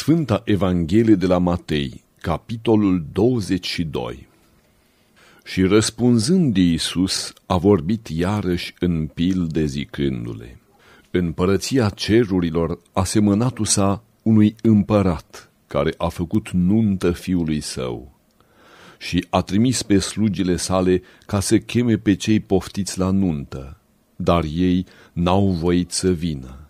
Sfânta Evanghelie de la Matei, capitolul 22 Și răspunzând Iisus, a vorbit iarăși în pilde zicându-le, Împărăția cerurilor asemănatu sa unui împărat, care a făcut nuntă fiului său și a trimis pe slugile sale ca să cheme pe cei poftiți la nuntă, dar ei n-au voit să vină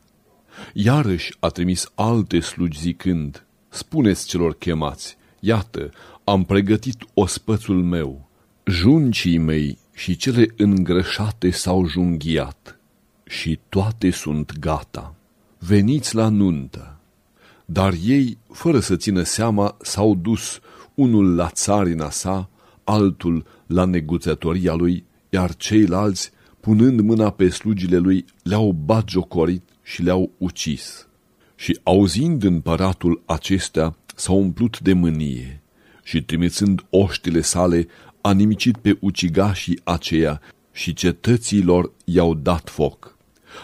Iarăși a trimis alte slugi zicând, Spuneți celor chemați, iată, am pregătit ospățul meu, juncii mei și cele îngrășate s-au junghiat și toate sunt gata. Veniți la nuntă! Dar ei, fără să țină seama, s-au dus unul la țarina sa, altul la neguțătoria lui, iar ceilalți, punând mâna pe slugile lui, le-au bagiocorit și le-au ucis. Și auzind împăratul acestea, s-a umplut de mânie și trimițând oștile sale, a nimicit pe ucigașii aceia și cetăților i-au dat foc.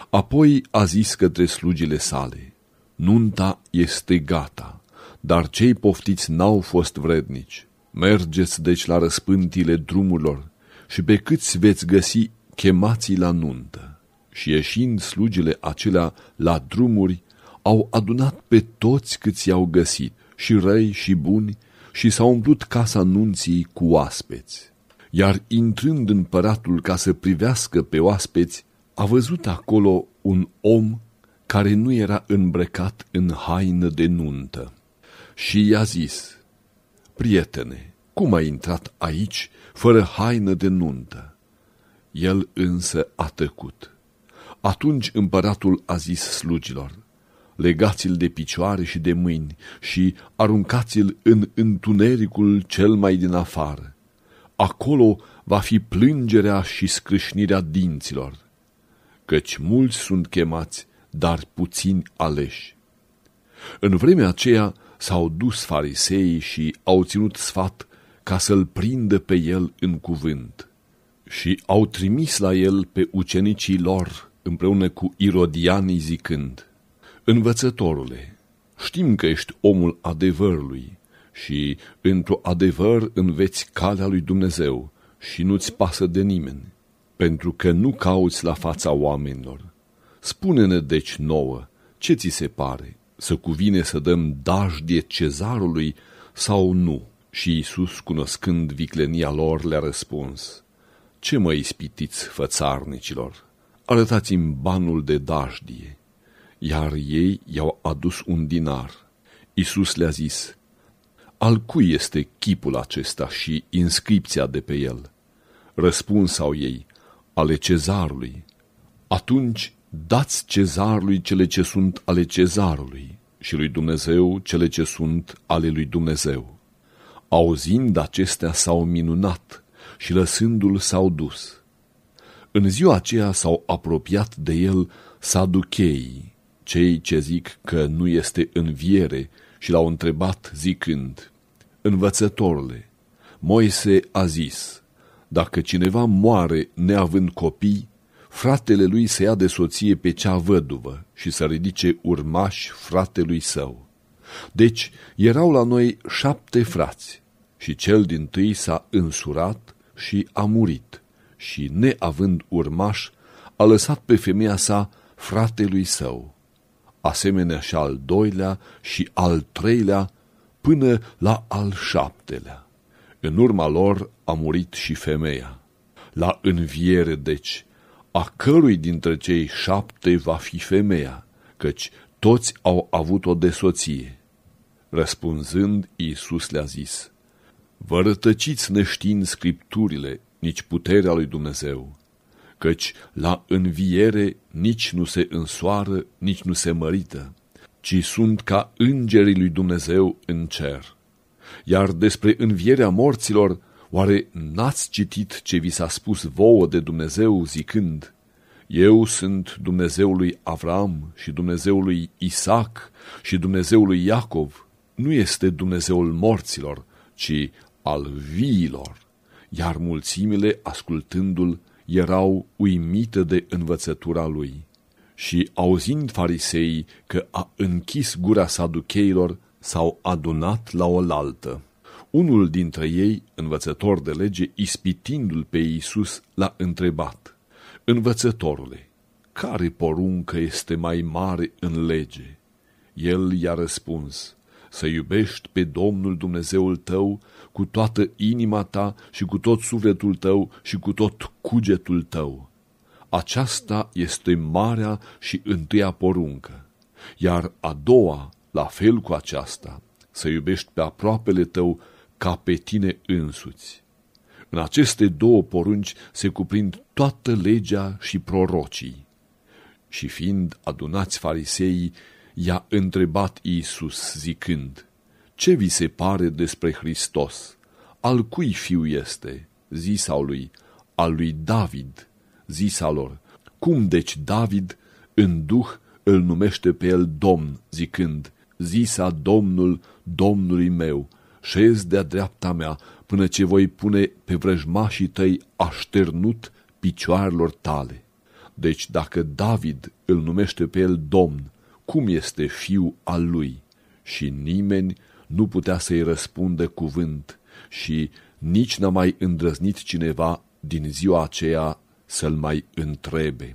Apoi a zis către slugile sale, Nunta este gata, dar cei poftiți n-au fost vrednici. Mergeți deci la răspântile drumurilor și pe câți veți găsi chemații la nuntă și ieșind slugile acelea la drumuri, au adunat pe toți câți i-au găsit, și răi și buni, și s au umplut casa nunții cu oaspeți. Iar intrând în păratul ca să privească pe oaspeți, a văzut acolo un om care nu era îmbrăcat în haină de nuntă. Și i-a zis, Prietene, cum ai intrat aici fără haină de nuntă? El însă a tăcut. Atunci împăratul a zis slugilor, legați-l de picioare și de mâini și aruncați-l în întunericul cel mai din afară. Acolo va fi plângerea și scrâșnirea dinților, căci mulți sunt chemați, dar puțini aleși. În vremea aceea s-au dus fariseii și au ținut sfat ca să-l prindă pe el în cuvânt. Și au trimis la el pe ucenicii lor împreună cu Irodianii zicând, Învățătorule, știm că ești omul adevărului și într-o adevăr înveți calea lui Dumnezeu și nu-ți pasă de nimeni, pentru că nu cauți la fața oamenilor. Spune-ne deci nouă, ce ți se pare, să cuvine să dăm dajdie cezarului sau nu? Și Iisus, cunoscând viclenia lor, le-a răspuns, Ce mă ispitiți, fățarnicilor? arătați-mi banul de dajdie. Iar ei i-au adus un dinar. Iisus le-a zis, al cui este chipul acesta și inscripția de pe el? Răspuns au ei, ale cezarului. Atunci dați cezarului cele ce sunt ale cezarului și lui Dumnezeu cele ce sunt ale lui Dumnezeu. Auzind acestea s-au minunat și lăsându-l s-au dus. În ziua aceea s-au apropiat de el saducheii, cei ce zic că nu este înviere și l-au întrebat zicând, Învățătorule, Moise a zis, dacă cineva moare neavând copii, fratele lui să ia de soție pe cea văduvă și să ridice urmași fratelui său. Deci erau la noi șapte frați și cel din tâi s-a însurat și a murit și, neavând urmaș, a lăsat pe femeia sa fratelui său, asemenea și al doilea și al treilea, până la al șaptelea. În urma lor a murit și femeia. La înviere, deci, a cărui dintre cei șapte va fi femeia, căci toți au avut-o de soție. Răspunzând, Iisus le-a zis, Vă rătăciți neștiind scripturile nici puterea lui Dumnezeu, căci la înviere nici nu se însoară, nici nu se mărită, ci sunt ca îngerii lui Dumnezeu în cer. Iar despre învierea morților, oare n-ați citit ce vi s-a spus vouă de Dumnezeu zicând, Eu sunt Dumnezeul lui Avram și Dumnezeul lui Isaac și Dumnezeul lui Iacov, nu este Dumnezeul morților, ci al viilor iar mulțimile, ascultându-l, erau uimite de învățătura lui. Și auzind fariseii că a închis gura saducheilor, s-au adunat la oaltă. Unul dintre ei, învățător de lege, ispitindu-l pe Iisus, l-a întrebat, Învățătorule, care poruncă este mai mare în lege? El i-a răspuns, să iubești pe Domnul Dumnezeul tău cu toată inima ta și cu tot sufletul tău și cu tot cugetul tău. Aceasta este marea și întâia poruncă, iar a doua, la fel cu aceasta, să iubești pe aproapele tău ca pe tine însuți. În aceste două porunci se cuprind toată legea și prorocii. Și fiind adunați fariseii, i-a întrebat Iisus zicând, Ce vi se pare despre Hristos? Al cui fiu este? Zisa lui, al lui David. Zisa lor, cum deci David în duh îl numește pe el Domn, zicând, Zisa Domnul Domnului meu, șez de-a dreapta mea, până ce voi pune pe vrăjmașii tăi așternut picioarelor tale. Deci dacă David îl numește pe el Domn cum este fiul al lui și nimeni nu putea să-i răspundă cuvânt și nici n-a mai îndrăznit cineva din ziua aceea să-l mai întrebe.